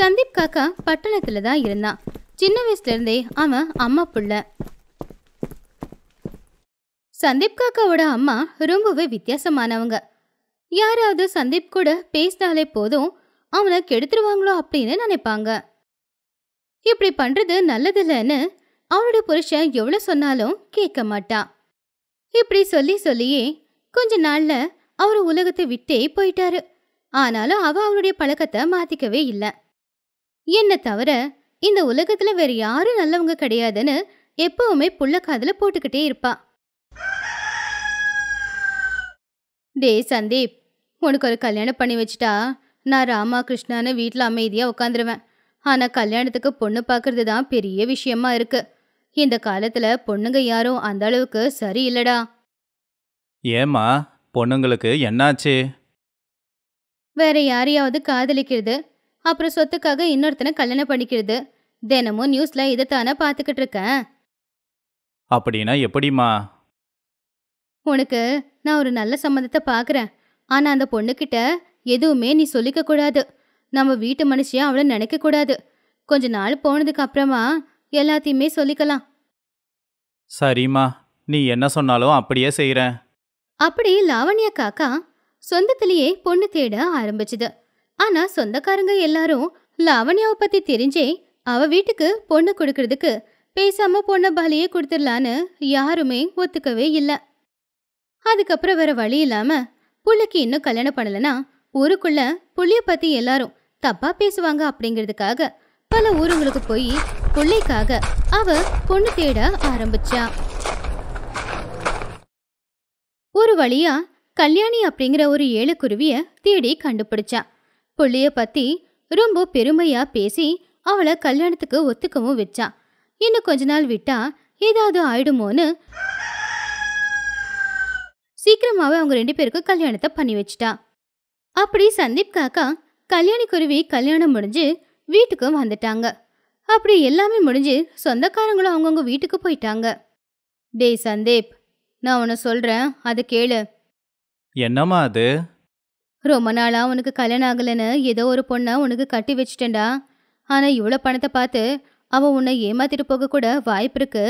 சந்தீப் காக்கா பட்டணத்தில் தான் இருந்தான் சின்ன வயசுலேருந்தே அவன் அம்மா புள்ள சந்தீப் காக்காவோட அம்மா ரொம்பவே வித்தியாசமானவங்க யாராவது சந்தீப் கூட பேசினாலே போதும் அவனை கெடுத்துருவாங்களோ அப்படின்னு நினைப்பாங்க இப்படி பண்ணுறது நல்லதில்லைன்னு அவனோட புருஷன் எவ்வளோ சொன்னாலும் கேட்க மாட்டான் இப்படி சொல்லி சொல்லியே கொஞ்ச நாளில் அவர் உலகத்தை விட்டே போயிட்டாரு ஆனாலும் அவ அவனுடைய பழக்கத்தை மாற்றிக்கவே இல்லை என்னை தவிர இந்த உலகத்துல வேற யாரும் நல்லவங்க கிடையாதுன்னு எப்பவுமே புள்ள காதல போட்டுக்கிட்டே இருப்பா டே சந்தீப் உனக்கு ஒரு கல்யாணம் பண்ணி வச்சுட்டா நான் ராமா கிருஷ்ணான்னு வீட்டில் அமைதியாக உட்காந்துருவேன் ஆனால் கல்யாணத்துக்கு பொண்ணு பார்க்கறது தான் பெரிய விஷயமா இருக்கு இந்த காலத்தில் பொண்ணுங்க யாரும் அந்த அளவுக்கு சரி இல்லடா ஏமா பொண்ணுங்களுக்கு என்னாச்சு வேற யாரையாவது காதலிக்கிறது அப்புறம் சொத்துக்காக இன்னொருத்தனை கல்யாணம் பண்ணிக்கிறது தினமும் நியூஸ்ல இதைத்தானே பார்த்துக்கிட்டு இருக்கேன் அப்படின்னா எப்படிம்மா உனக்கு நான் ஒரு நல்ல சம்மந்தத்தை பார்க்குறேன் ஆனால் அந்த பொண்ணுக்கிட்ட எதுவுமே நீ சொல்லிக்க கூடாது நம்ம வீட்டு மனுஷியா அவளை நினைக்க கூடாது கொஞ்ச நாள் போனதுக்கு அப்புறமா எல்லாத்தையுமே சொல்லிக்கலாம் சரிம்மா நீ என்ன சொன்னாலும் அப்படியே செய்கிறேன் அப்படி லாவண்யா காக்கா சொந்தத்திலேயே பொண்ணு தேட ஆரம்பிச்சுது ஆனா சொந்தக்காரங்க எல்லாரும் லாவண்யாவை பத்தி தெரிஞ்சே அவ வீட்டுக்கு பொண்ணு கொடுக்கறதுக்கு பேசாம பொண்ணை பலியே கொடுத்துடலான்னு யாருமே ஒத்துக்கவே இல்லை அதுக்கப்புறம் வேற வழி இல்லாம புள்ளைக்கு இன்னும் கல்யாணம் பண்ணலனா ஊருக்குள்ள புள்ளிய பத்தி எல்லாரும் தப்பா பேசுவாங்க அப்படிங்கிறதுக்காக பல ஊருங்களுக்கு போய் புள்ளைக்காக அவ பொண்ணு தேட ஆரம்பிச்சா ஒரு வழியா கல்யாணி அப்படிங்கிற ஒரு ஏழு குருவிய தேடி கண்டுபிடிச்சா புள்ளிய பத்தி ரொம்ப பெருமையா பேசி அவளை கல்யாணத்துக்கு ஒத்துக்கவும் வச்சா இன்னும் கொஞ்ச நாள் விட்டா ஏதாவது ஆயிடுமோன்னு சீக்கிரமாவே அவங்க ரெண்டு பேருக்கும் கல்யாணத்தை பண்ணி வச்சிட்டா அப்படி சந்தீப் காக்கா கல்யாணி குருவி கல்யாணம் முடிஞ்சு வீட்டுக்கு வந்துட்டாங்க அப்படி எல்லாமே முடிஞ்சு சொந்தக்காரங்களும் அவங்கவுங்க வீட்டுக்கு போயிட்டாங்க டேய் சந்தீப் நான் உன்னை சொல்றேன் அதை கேளு என்னம்மா அது ரொம்ப நாளாக உனக்கு கல்யாணம் ஆகலைன்னு ஏதோ ஒரு பொண்ணை உனக்கு கட்டி வச்சிட்டேன்டா ஆனால் இவ்வளோ பணத்தை பார்த்து அவன் உன்னை ஏமாத்திட்டு போக கூட வாய்ப்பு இருக்கு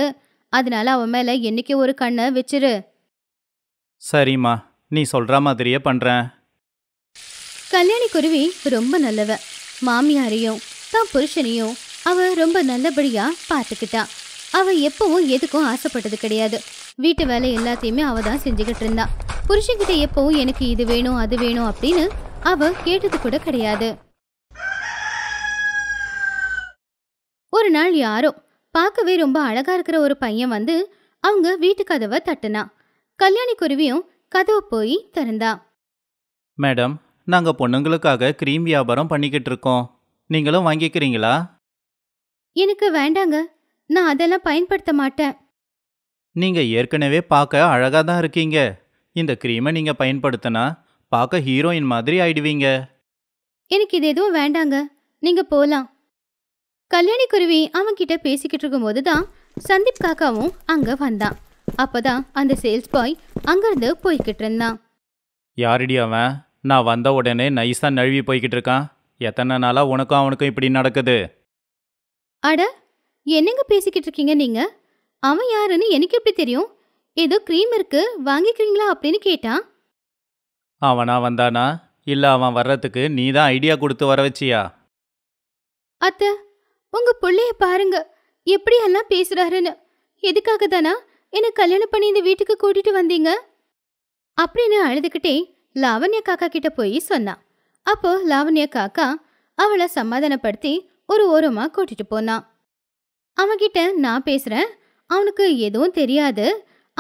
அதனால அவன் மேலே என்னைக்கு ஒரு கண்ணை வச்சிரு சரிம்மா நீ சொல்கிற மாதிரியே பண்ணுறேன் கல்யாணி குருவி ரொம்ப நல்லவ மாமியாரையும் தான் புருஷனையும் அவ ரொம்ப நல்லபடியா பார்த்துக்கிட்டா அவ எப்பவும் எதுக்கும் ஆசைப்பட்டது கிடையாது வீட்டு வேலை எல்லாத்தையுமே அவ தான் செஞ்சுக்கிட்டு இருந்தான் புருஷன்கிட்ட எப்பவும் எனக்கு இது வேணும் அது வேணும் அப்படின்னு அவ கேட்டது கூட கிடையாது ஒரு நாள் யாரோ பார்க்கவே ரொம்ப அழகா இருக்கிற ஒரு பையன் வந்து அவங்க வீட்டு கதவை தட்டுனா கல்யாணி குருவியும் கதவை போய் திறந்தா மேடம் நாங்க பொண்ணுங்களுக்காக கிரீம் வியாபாரம் பண்ணிக்கிட்டு இருக்கோம் நீங்களும் வாங்கிக்கிறீங்களா எனக்கு வேண்டாங்க நான் அதெல்லாம் பயன்படுத்த மாட்டேன் நீங்க ஏற்கனவே பார்க்க அழகா தான் இருக்கீங்க இந்த க்ரீமை நீங்கள் பயன்படுத்தினா பார்க்க ஹீரோயின் மாதிரி ஆயிடுவீங்க எனக்கு இது எதுவும் வேண்டாங்க நீங்க போலாம் கல்யாணி குருவி அவன்கிட்ட பேசிக்கிட்டு இருக்கும்போது தான் சந்தீப் காக்காவும் அங்க வந்தான் அப்பதான் அந்த சேல்ஸ் பாய் அங்கேருந்து போய்கிட்டு இருந்தான் யாரிடி அவன் நான் வந்த உடனே நைசா நழுவி போய்கிட்டு இருக்கான் எத்தனை நாளா உனக்கும் அவனுக்கும் இப்படி நடக்குது அட என்னங்க பேசிக்கிட்டு இருக்கீங்க நீங்க அவன் யாருன்னு எனக்கு எப்படி தெரியும் ஏதோ க்ரீம் இருக்கு வாங்கிக்கிறீங்களா அப்படின்னு கேட்டான் அவனா வந்தானா இல்ல அவன் வர்றதுக்கு நீ தான் ஐடியா கொடுத்து வர வச்சியா அத்த உங்க பிள்ளைய பாருங்க எப்படி எல்லாம் பேசுறாருன்னு எதுக்காக தானா என்ன கல்யாணம் பண்ணி இந்த வீட்டுக்கு கூட்டிட்டு வந்தீங்க அப்படின்னு அழுதுகிட்டே லாவண்யா காக்கா கிட்ட போய் சொன்னான் அப்போ லாவண்யா காக்கா அவளை சமாதானப்படுத்தி ஒரு ஓரமா கூட்டிட்டு போனான் அவன்கிட்ட நான் பேசுறேன் அவனுக்கு எதுவும் தெரியாது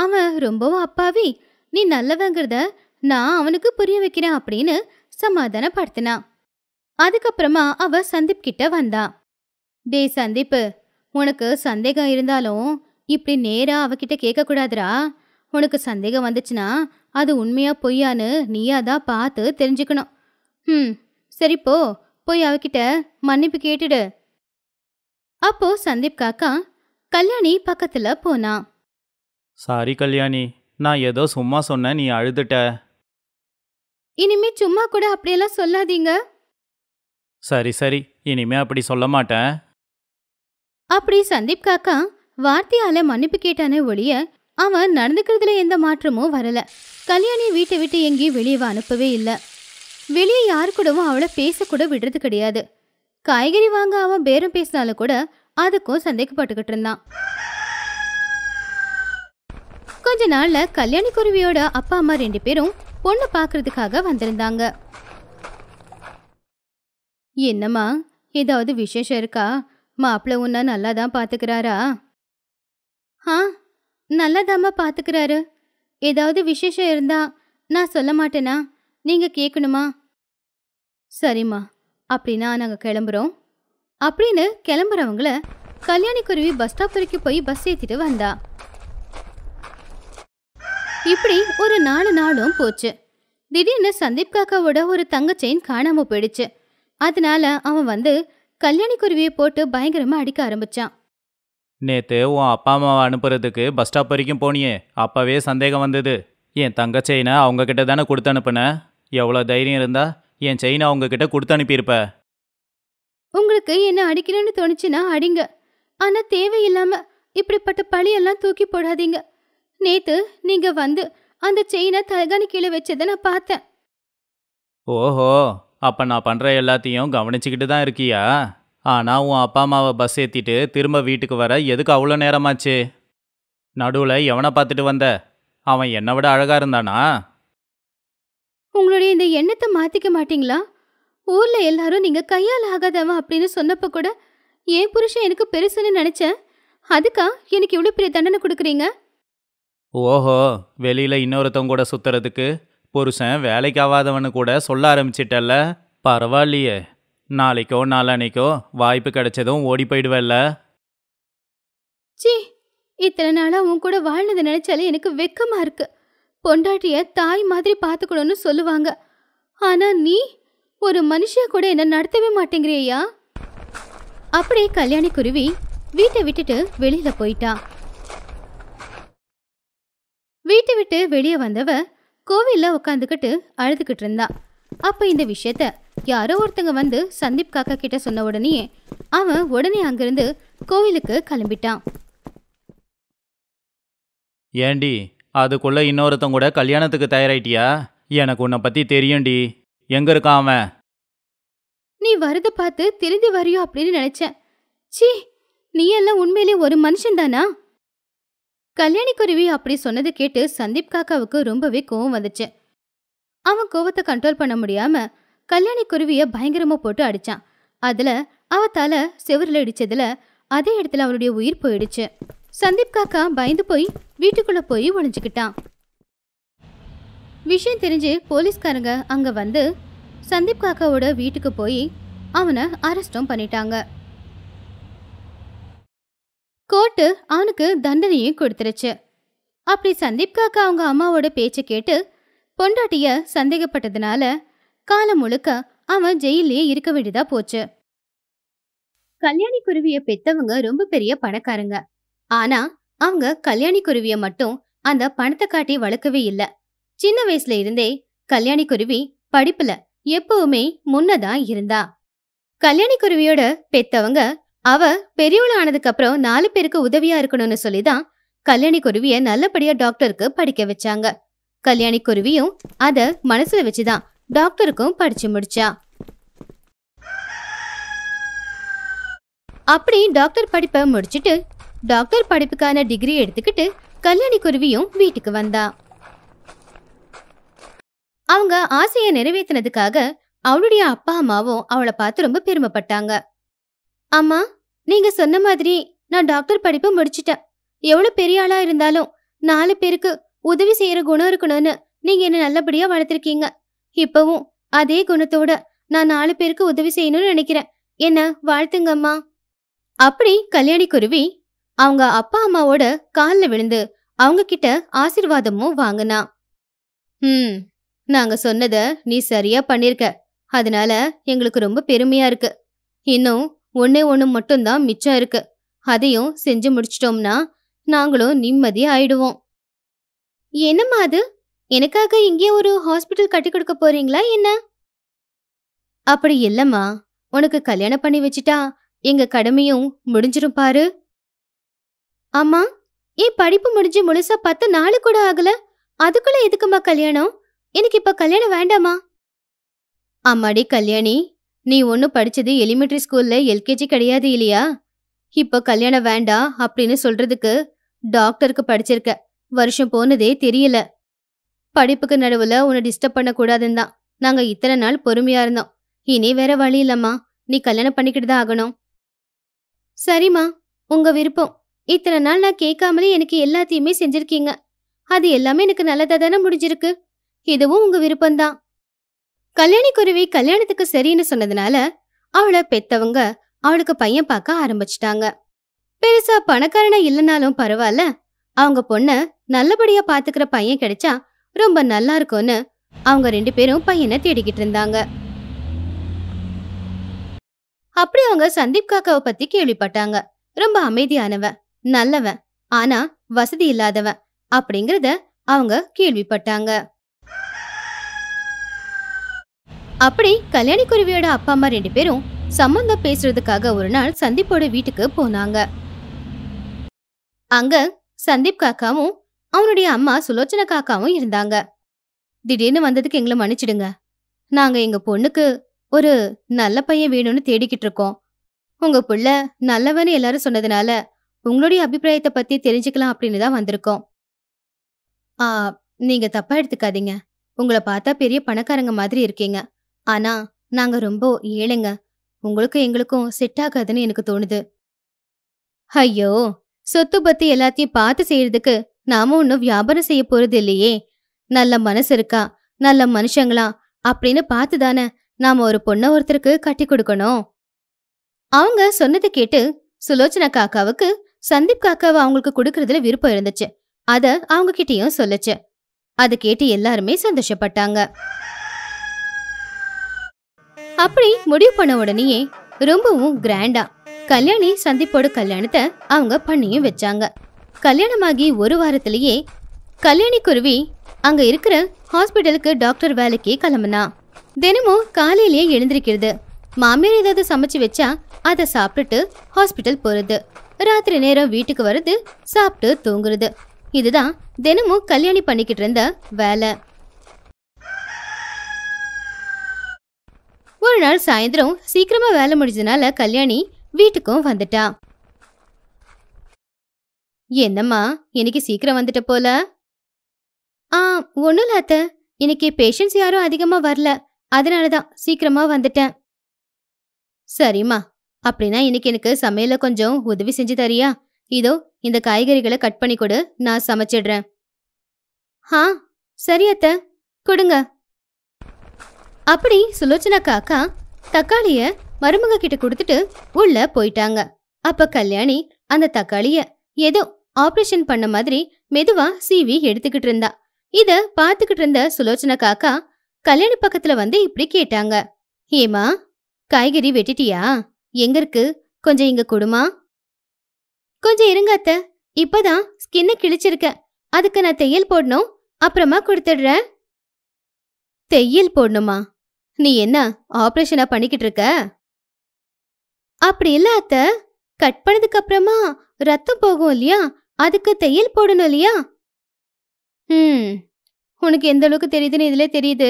அவன் ரொம்பவும் அப்பாவி நீ நல்லவங்கிறத நான் அவனுக்கு புரிய வைக்கிறேன் அப்படின்னு சமாதானப்படுத்தினான் அதுக்கப்புறமா அவ சந்தீப் கிட்ட வந்தா டே சந்தீப் உனக்கு சந்தேகம் இருந்தாலும் இப்படி நேரா அவகிட்ட கேட்கக்கூடாதுரா உனக்கு சந்தேகம் வந்துச்சுன்னா அது உண்மையா பொய்யான்னு நீயா தான் பார்த்து தெரிஞ்சுக்கணும் ம் சரி போ போய் அவகிட்ட மன்னிப்பு கேட்டுடு அப்போ சந்தீப் காக்கா கல்யாணி பக்கத்துல போனான் சாரி கல்யாணி நான் ஏதோ சும்மா சொன்னேன் நீ அழுதுட்ட இனிமே சும்மா கூட அப்படியெல்லாம் சொல்லாதீங்க சரி சரி இனிமே அப்படி சொல்ல மாட்டேன் அப்படி சந்தீப் காக்கா வார்த்தையால மன்னிப்பு கேட்டானே ஒழிய அவன் நடந்துக்கிறதுல எந்த மாற்றமும் வரல கல்யாணி வீட்டை விட்டு எங்கேயும் வெளியே அனுப்பவே இல்லை வெளியே யார் கூடவும் அவளை பேசக்கூட விடுறது கிடையாது காய்கறி வாங்க அவன் பேரம் பேசினாலும் கூட அதுக்கும் சந்தேகப்பட்டுக்கிட்டு இருந்தான் கொஞ்ச நாள்ல கல்யாணி குருவியோட அப்பா அம்மா ரெண்டு பேரும் பொண்ணு பாக்குறதுக்காக வந்திருந்தாங்க என்னம்மா ஏதாவது விசேஷம் இருக்கா மாப்பிள்ள உன்ன நல்லா தான் ஆ நல்லாதாம்மா பாத்துக்கிறாரு ஏதாவது விசேஷம் இருந்தா நான் சொல்ல மாட்டேனா நீங்க கேட்கணுமா சரிம்மா அப்படின்னா நாங்கள் கிளம்புறோம் அப்படின்னு கிளம்புறவங்கள கல்யாணி குருவி பஸ் ஸ்டாப் வரைக்கும் போய் பஸ் ஏற்றிட்டு வந்தா இப்படி ஒரு நாலு நாளும் போச்சு திடீர்னு சந்தீப் காக்காவோட ஒரு தங்க செயின் காணாம போயிடுச்சு அதனால அவன் வந்து கல்யாணி குருவியை போட்டு பயங்கரமா அடிக்க ஆரம்பிச்சான் நேத்து உன் அப்பா அம்மாவை அனுப்புறதுக்கு பஸ் ஸ்டாப் வரைக்கும் போனியே அப்பவே சந்தேகம் வந்தது என் தங்க செயினை அவங்க கிட்ட தானே கொடுத்து அனுப்புனேன் எவ்வளோ தைரியம் இருந்தா என் செயினை அவங்க கிட்ட கொடுத்து அனுப்பியிருப்ப உங்களுக்கு என்ன அடிக்கணும்னு தோணுச்சுன்னா அடிங்க ஆனா தேவையில்லாம இப்படிப்பட்ட பழியெல்லாம் தூக்கி போடாதீங்க நேத்து நீங்க வந்து அந்த செயினை தலகாணி கீழே வச்சதை நான் பார்த்தேன் ஓஹோ அப்ப நான் பண்ற எல்லாத்தையும் கவனிச்சுக்கிட்டு தான் இருக்கியா ஆனா உன் அப்பா அம்மாவை பஸ் ஏத்திட்டு திரும்ப வீட்டுக்கு வர எதுக்கு அவ்வளோ நேரமாச்சு நடுவில் எவனை பார்த்துட்டு வந்த அவன் என்னை விட அழகா இருந்தானா உங்களுடைய இந்த எண்ணத்தை மாத்திக்க மாட்டீங்களா ஊர்ல எல்லாரும் நீங்க கையால் ஆகாதவன் அப்படின்னு சொன்னப்ப கூட என் புருஷன் எனக்கு பெருசுன்னு நினைச்சேன் அதுக்கா எனக்கு இவ்வளோ பெரிய தண்டனை கொடுக்குறீங்க ஓஹோ வெளியில் இன்னொருத்தவங்க கூட சுற்றுறதுக்கு புருஷன் வேலைக்காவாதவனு கூட சொல்ல ஆரம்பிச்சிட்டல்ல பரவாயில்லையே நாளைக்கோ நாளன்னைக்கோ வாய்ப்பு கிடைச்சதும் ஓடி போயிடுவேல்ல சி இத்தனை நாளாக உன் கூட வாழ்ந்ததை நினைச்சாலே எனக்கு வெக்கமாக இருக்கு பொண்டாட்டிய தாய் மாதிரி பார்த்துக்கணும்னு சொல்லுவாங்க ஆனால் நீ ஒரு மனுஷியா கூட என்ன நடத்தவே மாட்டேங்கிறியா அப்படியே கல்யாணி குருவி வீட்டை விட்டுட்டு வெளியில போயிட்டான் வீட்டை விட்டு வெளியே வந்தவ கோவிலில் உட்காந்துக்கிட்டு அழுதுகிட்டு இருந்தா அப்போ இந்த விஷயத்த யாரோ ஒருத்தங்க வந்து சந்தீப் காக்கா கிட்ட சொன்ன உடனேயே அவன் உடனே அங்கிருந்து கோவிலுக்கு கிளம்பிட்டான் ஏண்டி அதுக்குள்ள இன்னொருத்தங்க கூட கல்யாணத்துக்கு தயாராயிட்டியா எனக்கு உன்னை பத்தி தெரியும்டி எங்க இருக்கான் அவன் நீ வரத பார்த்து திருந்தி வரியோ அப்படின்னு நினைச்சேன் சி நீ எல்லாம் உண்மையிலே ஒரு மனுஷன் தானா கல்யாணி குருவி அப்படி சொன்னதை கேட்டு சந்தீப் காக்காவுக்கு ரொம்பவே கோவம் வந்துச்சு அவன் கோவத்தை கண்ட்ரோல் பண்ண முடியாம கல்யாணி குருவிய பயங்கரமா போட்டு அடிச்சான் அதுல அவ தலை செவரில் அடிச்சதுல அதே இடத்துல அவளுடைய உயிர் போயிடுச்சு சந்தீப் காக்கா பயந்து போய் வீட்டுக்குள்ள போய் ஒழிஞ்சுக்கிட்டான் விஷயம் தெரிஞ்சு போலீஸ்காரங்க அங்க வந்து சந்தீப் காக்காவோட வீட்டுக்கு போய் அவனை அரெஸ்டும் பண்ணிட்டாங்க சட்டு அவனுக்கு தண்டனையும் கொடுத்துருச்சு அப்படி சந்தீப் காக்கா அவங்க அம்மாவோட பேச்சை கேட்டு பொண்டாட்டிய சந்தேகப்பட்டதுனால காலம் முழுக்க அவன் ஜெயிலே இருக்க வேண்டியதா போச்சு கல்யாணி குருவிய பெத்தவங்க ரொம்ப பெரிய பணக்காரங்க ஆனா அவங்க கல்யாணி குருவிய மட்டும் அந்த பணத்தை காட்டி வளர்க்கவே இல்ல சின்ன வயசுல இருந்தே கல்யாணி குருவி படிப்புல எப்பவுமே முன்னதான் இருந்தா கல்யாணி குருவியோட பெத்தவங்க அவ பெரியவள ஆனதுக்கு அப்புறம் நாலு பேருக்கு உதவியா இருக்கணும்னு சொல்லி தான் கல்யாணி குருவிய நல்லபடியா டாக்டருக்கு படிக்க வச்சாங்க கல்யாணி குருவியும் அத மனசுல வச்சுதான் டாக்டருக்கும் படிச்சு முடிச்சா அப்படி டாக்டர் படிப்பை முடிச்சுட்டு டாக்டர் படிப்புக்கான டிகிரி எடுத்துக்கிட்டு கல்யாணி குருவியும் வீட்டுக்கு வந்தா அவங்க ஆசையை நிறைவேற்றினதுக்காக அவளுடைய அப்பா அம்மாவும் அவளை பார்த்து ரொம்ப பெருமைப்பட்டாங்க ஆமா நீங்க சொன்ன மாதிரி நான் டாக்டர் படிப்பு முடிச்சிட்டேன் எவ்வளவு பெரிய ஆளா இருந்தாலும் நாலு பேருக்கு உதவி செய்யற குணம் இருக்கணும்னு நீங்க என்ன நல்லபடியா வளர்த்திருக்கீங்க இப்பவும் அதே குணத்தோட நான் நாலு பேருக்கு உதவி செய்யணும்னு நினைக்கிறேன் என்ன வாழ்த்துங்க அம்மா அப்படி கல்யாணி குருவி அவங்க அப்பா அம்மாவோட காலில் விழுந்து அவங்க கிட்ட ஆசிர்வாதமும் வாங்கினா ஹம் நாங்க சொன்னத நீ சரியா பண்ணிருக்க அதனால எங்களுக்கு ரொம்ப பெருமையா இருக்கு இன்னும் ஒன்னே ஒன்று மட்டும்தான் மிச்சம் இருக்கு அதையும் செஞ்சு முடிச்சிட்டோம்னா நாங்களும் நிம்மதி ஆயிடுவோம் என்னம்மா அது எனக்காக இங்கே ஒரு ஹாஸ்பிட்டல் கட்டி கொடுக்க போறீங்களா என்ன அப்படி இல்லம்மா உனக்கு கல்யாணம் பண்ணி வச்சிட்டா எங்க கடமையும் முடிஞ்சிரும் பாரு ஆமா ஏன் படிப்பு முடிஞ்சு முழுசா பத்து நாள் கூட ஆகல அதுக்குள்ள எதுக்குமா கல்யாணம் எனக்கு இப்ப கல்யாணம் வேண்டாமா அம்மாடி கல்யாணி நீ ஒண்ணு படித்தது எலிமெண்ட்ரி ஸ்கூலில் எல்கேஜி கிடையாது இல்லையா இப்போ கல்யாணம் வேண்டாம் அப்படின்னு சொல்கிறதுக்கு டாக்டருக்கு படிச்சிருக்க வருஷம் போனதே தெரியல படிப்புக்கு நடுவில் உன்னை டிஸ்டர்ப் பண்ணக்கூடாதுன்னு தான் நாங்கள் இத்தனை நாள் பொறுமையாக இருந்தோம் இனி வேற வழி இல்லம்மா நீ கல்யாணம் பண்ணிக்கிட்டு தான் ஆகணும் சரிம்மா உங்க விருப்பம் இத்தனை நாள் நான் கேட்காமலே எனக்கு எல்லாத்தையுமே செஞ்சிருக்கீங்க அது எல்லாமே எனக்கு நல்லதா தானே முடிஞ்சிருக்கு இதுவும் உங்க விருப்பம்தான் கல்யாணி குருவி கல்யாணத்துக்கு சரின்னு சொன்னதுனால அவளை பெத்தவங்க அவளுக்கு பையன் பார்க்க ஆரம்பிச்சிட்டாங்க பெருசா பணக்காரனா இல்லைனாலும் பரவாயில்ல அவங்க பொண்ண நல்லபடியா பாத்துக்கிற பையன் கிடைச்சா ரொம்ப நல்லா இருக்கும்னு அவங்க ரெண்டு பேரும் பையனை தேடிக்கிட்டு இருந்தாங்க அப்படி அவங்க சந்தீப் காக்காவை பத்தி கேள்விப்பட்டாங்க ரொம்ப அமைதியானவன் நல்லவன் ஆனா வசதி இல்லாதவன் அப்படிங்கறத அவங்க கேள்விப்பட்டாங்க அப்படி கல்யாணி குருவியோட அப்பா அம்மா ரெண்டு பேரும் சம்மந்தம் பேசுறதுக்காக ஒரு நாள் சந்தீப்போட வீட்டுக்கு போனாங்க அங்க சந்தீப் காக்காவும் அவனுடைய அம்மா சுலோச்சன காக்காவும் இருந்தாங்க திடீர்னு வந்ததுக்கு எங்களை மன்னிச்சிடுங்க நாங்க எங்க பொண்ணுக்கு ஒரு நல்ல பையன் வேணும்னு தேடிக்கிட்டு இருக்கோம் உங்க புள்ள நல்லவன்னு எல்லாரும் சொன்னதுனால உங்களுடைய அபிப்பிராயத்தை பத்தி தெரிஞ்சுக்கலாம் அப்படின்னு தான் வந்திருக்கோம் ஆ நீங்க தப்பா எடுத்துக்காதீங்க உங்களை பார்த்தா பெரிய பணக்காரங்க மாதிரி இருக்கீங்க ஆனா நாங்க ரொம்ப ஏழைங்க உங்களுக்கும் எங்களுக்கும் செட் ஆகாதுன்னு எனக்கு தோணுது ஐயோ சொத்து பத்தி எல்லாத்தையும் பார்த்து செய்யறதுக்கு நாம ஒன்னும் வியாபாரம் செய்ய போறது இல்லையே நல்ல மனசு இருக்கா நல்ல மனுஷங்களா அப்படின்னு பார்த்துதானே நாம ஒரு பொண்ண ஒருத்தருக்கு கட்டி கொடுக்கணும் அவங்க சொன்னதை கேட்டு சுலோச்சனா காக்காவுக்கு சந்தீப் காக்காவை அவங்களுக்கு கொடுக்கறதுல விருப்பம் இருந்துச்சு அத அவங்க கிட்டயும் சொல்லுச்சு அதை கேட்டு எல்லாருமே சந்தோஷப்பட்டாங்க அப்படி முடிவு பண்ண உடனேயே ரொம்பவும் கிராண்டா கல்யாணி சந்திப்போட கல்யாணத்தை அவங்க பண்ணியும் வச்சாங்க கல்யாணமாகி ஒரு வாரத்திலேயே கல்யாணி குருவி அங்க இருக்கிற ஹாஸ்பிட்டலுக்கு டாக்டர் வேலைக்கு கிளம்புனா தினமும் காலையிலேயே எழுந்திருக்கிறது மாமியார் ஏதாவது சமைச்சு வச்சா அதை சாப்பிட்டுட்டு ஹாஸ்பிட்டல் போறது ராத்திரி நேரம் வீட்டுக்கு வருது சாப்பிட்டு தூங்குறது இதுதான் தினமும் கல்யாணி பண்ணிக்கிட்டு இருந்த வேலை ஒரு நாள் சாயந்தரம் சீக்கிரமா வேலை முடிஞ்சதுனால கல்யாணி வீட்டுக்கும் வந்துட்டா என்னம்மா இன்னைக்கு சீக்கிரம் வந்துட்ட போல ஆ ஒன்றும் இல்லாத்த இன்னைக்கு பேஷன்ஸ் யாரும் அதிகமாக வரல அதனால தான் வந்துட்டேன் சரிம்மா அப்படின்னா இன்னைக்கு எனக்கு சமையல கொஞ்சம் உதவி செஞ்சு தரியா இதோ இந்த காய்கறிகளை கட் பண்ணி கொடு நான் சமைச்சிடுறேன் ஆ சரி அத்தை கொடுங்க அப்படி சுலோச்சனா காக்கா தக்காளிய மருமக கிட்ட கொடுத்துட்டு உள்ள போயிட்டாங்க அப்ப கல்யாணி அந்த தக்காளிய ஏதோ ஆபரேஷன் பண்ண மாதிரி மெதுவா சீவி எடுத்துக்கிட்டு இருந்தா இத பாத்துக்கிட்டு இருந்த சுலோச்சனா காக்கா கல்யாணி பக்கத்துல வந்து இப்படி கேட்டாங்க ஏமா காய்கறி வெட்டிட்டியா எங்க இருக்கு கொஞ்சம் இங்க கொடுமா கொஞ்சம் இருங்க அத்த இப்பதான் ஸ்கின்ன கிழிச்சிருக்க அதுக்கு நான் தையல் போடணும் அப்புறமா கொடுத்துடுறேன் தையல் போடணுமா நீ என்ன ஆப்ரேஷனா பண்ணிக்கிட்டு இருக்க அப்படி இல்ல அத்த கட் பண்ணதுக்கு அப்புறமா ரத்தம் போகும் இல்லையா அதுக்கு தையல் போடணும் இல்லையா ம் உனக்கு எந்த அளவுக்கு தெரியுதுன்னு இதுல தெரியுது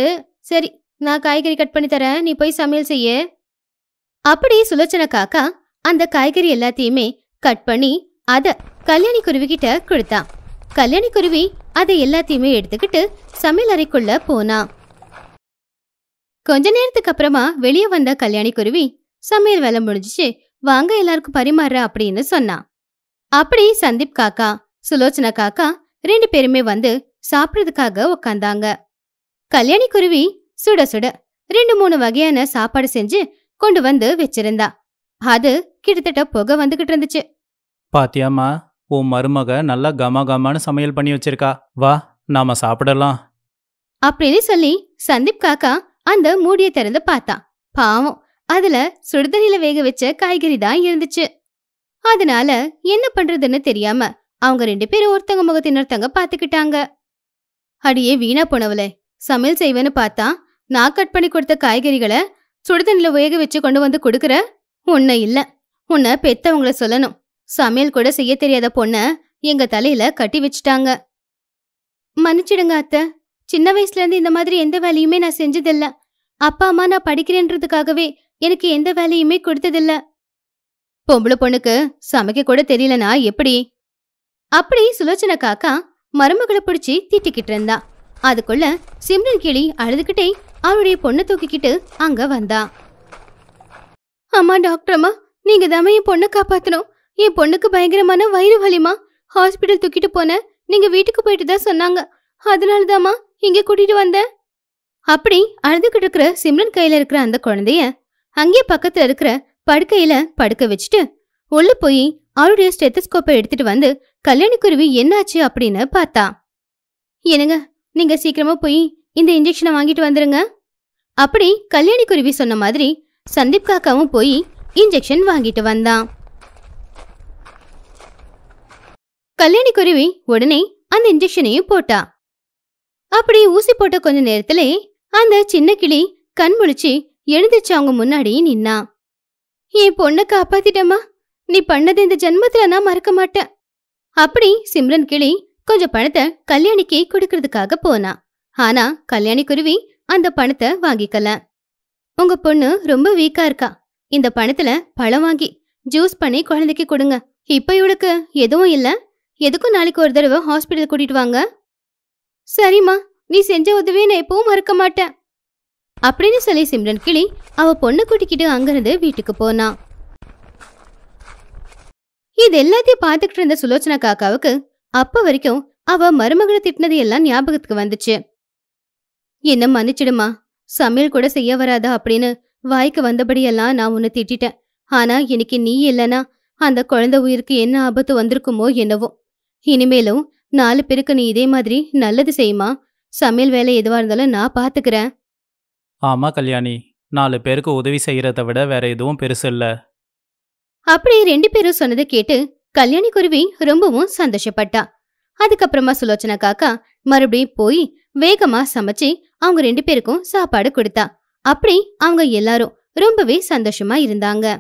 சரி நான் காய்கறி கட் பண்ணி தரேன் நீ போய் சமையல் செய்ய அப்படி சுலச்சன காக்கா அந்த காய்கறி எல்லாத்தையுமே கட் பண்ணி அத கல்யாணி குருவி கிட்ட கொடுத்தான் கல்யாணி குருவி அதை எல்லாத்தையுமே எடுத்துக்கிட்டு சமையல் அறைக்குள்ள போனான் கொஞ்ச நேரத்துக்கு அப்புறமா வெளியே வந்த கல்யாணி குருவி சமையல் வேலை முடிஞ்சிச்சு வாங்க எல்லாருக்கும் பரிமாற அப்படின்னு சொன்னான் அப்படி சந்தீப் காக்கா சுலோச்சனா காக்கா ரெண்டு பேருமே வந்து சாப்பிட்றதுக்காக உக்காந்தாங்க கல்யாணி குருவி சுட சுட ரெண்டு மூணு வகையான சாப்பாடு செஞ்சு கொண்டு வந்து வச்சிருந்தா அது கிட்டத்தட்ட புகை வந்துகிட்டு இருந்துச்சு பாத்தியாமா உன் மருமக நல்லா கமா கமான்னு சமையல் பண்ணி வச்சிருக்கா வா நாம சாப்பிடலாம் அப்படின்னு சொல்லி சந்தீப் காக்கா அந்த மூடிய திறந்து பார்த்தான் பாவம் அதுல சுடுதண்ணில வேக வச்ச காய்கறி தான் இருந்துச்சு அதனால என்ன பண்றதுன்னு தெரியாம அவங்க ரெண்டு பேரும் ஒருத்தங்க முகத்தை இன்னொருத்தங்க பாத்துக்கிட்டாங்க அடியே வீணா போனவளே சமையல் செய்வேன்னு பார்த்தா நான் கட் பண்ணி கொடுத்த காய்கறிகளை சுடுதண்ணில வேக வச்சு கொண்டு வந்து கொடுக்குற உன்னை இல்ல உன்னை பெத்தவங்கள சொல்லணும் சமையல் கூட செய்ய தெரியாத பொண்ண எங்க தலையில கட்டி வச்சிட்டாங்க மன்னிச்சிடுங்க அத்தை சின்ன வயசுலேருந்து இந்த மாதிரி எந்த வேலையுமே நான் செஞ்சதில்ல அப்பா அம்மா நான் படிக்கிறேன்றதுக்காகவே எனக்கு எந்த வேலையுமே கொடுத்ததில்ல பொம்பளை பொண்ணுக்கு சமைக்க கூட தெரியலனா எப்படி அப்படி சுலோச்சன காக்கா மருமகளை பிடிச்சி தீட்டிக்கிட்டு இருந்தா அதுக்குள்ள சிம்ரன் கிளி அழுதுகிட்டே அவருடைய பொண்ணை தூக்கிக்கிட்டு அங்க வந்தா அம்மா டாக்டர் அம்மா நீங்க தாமே என் பொண்ணை காப்பாத்தணும் என் பொண்ணுக்கு பயங்கரமான வயிறு வலிமா ஹாஸ்பிட்டல் தூக்கிட்டு போன நீங்க வீட்டுக்கு போயிட்டு தான் சொன்னாங்க அதனால இங்க கூட்டிட்டு வந்த அப்படி அழுதுகிட்டு இருக்கிற சிம்ரன் கையில இருக்கிற அந்த குழந்தைய அங்கேயே பக்கத்துல இருக்கிற படுக்கையில படுக்க வச்சுட்டு உள்ள போய் அவருடைய ஸ்டெத்தஸ்கோப்பை எடுத்துட்டு வந்து கல்யாணிக்குருவி என்னாச்சு அப்படின்னு பார்த்தா என்னங்க நீங்க சீக்கிரமா போய் இந்த இன்ஜெக்ஷனை வாங்கிட்டு வந்துருங்க அப்படி கல்யாணிக்குருவி சொன்ன மாதிரி சந்தீப் காக்காவும் போய் இன்ஜெக்ஷன் வாங்கிட்டு வந்தான் கல்யாணிக்குருவி உடனே அந்த இன்ஜெக்ஷனையும் போட்டா அப்படி ஊசி போட்ட கொஞ்ச நேரத்துல அந்த சின்ன கிளி கண் முழிச்சு எழுந்துச்சு அவங்க முன்னாடி நின்னா என் பொண்ணை காப்பாத்திட்டமா நீ பண்ணது இந்த ஜென்மத்துல நான் மறக்க மாட்டேன் அப்படி சிம்ரன் கிளி கொஞ்சம் பணத்தை கல்யாணிக்கு கொடுக்கறதுக்காக போனா ஆனா கல்யாணி குருவி அந்த பணத்தை வாங்கிக்கல உங்க பொண்ணு ரொம்ப வீக்கா இருக்கா இந்த பணத்துல பழம் வாங்கி ஜூஸ் பண்ணி குழந்தைக்கு கொடுங்க இப்ப இவளுக்கு எதுவும் இல்ல எதுக்கும் நாளைக்கு ஒரு தடவை ஹாஸ்பிட்டல் கூட்டிட்டு வாங்க சரிம்மா நீ செஞ்ச உதவியை நான் எப்பவும் மறக்க மாட்டேன் அப்படின்னு சொல்லி சிம்ரன் கிளி அவ பொண்ணு கூட்டிக்கிட்டு அங்கிருந்து வீட்டுக்கு போனா இது எல்லாத்தையும் பார்த்துக்கிட்டு இருந்த சுலோச்சனா காக்காவுக்கு அப்ப வரைக்கும் அவ மருமகளை திட்டினது எல்லாம் ஞாபகத்துக்கு வந்துச்சு என்ன மன்னிச்சிடுமா சமையல் கூட செய்ய வராதா அப்படின்னு வாய்க்கு வந்தபடியெல்லாம் நான் உன்னை திட்டிட்டேன் ஆனா இன்னைக்கு நீ இல்லைனா அந்த குழந்தை உயிருக்கு என்ன ஆபத்து வந்திருக்குமோ என்னவோ இனிமேலும் நாலு பேருக்கு நீ இதே மாதிரி நல்லது செய்யுமா சமையல் வேலை எதுவாக இருந்தாலும் நான் பார்த்துக்கிறேன் ஆமா கல்யாணி நாலு பேருக்கு உதவி செய்யறத விட வேற எதுவும் பெருசு இல்ல அப்படி ரெண்டு பேரும் சொன்னதை கேட்டு கல்யாணி குருவி ரொம்பவும் சந்தோஷப்பட்டா அதுக்கப்புறமா சுலோச்சனா காக்கா மறுபடியும் போய் வேகமா சமைச்சு அவங்க ரெண்டு பேருக்கும் சாப்பாடு கொடுத்தா அப்படி அவங்க எல்லாரும் ரொம்பவே சந்தோஷமா இருந்தாங்க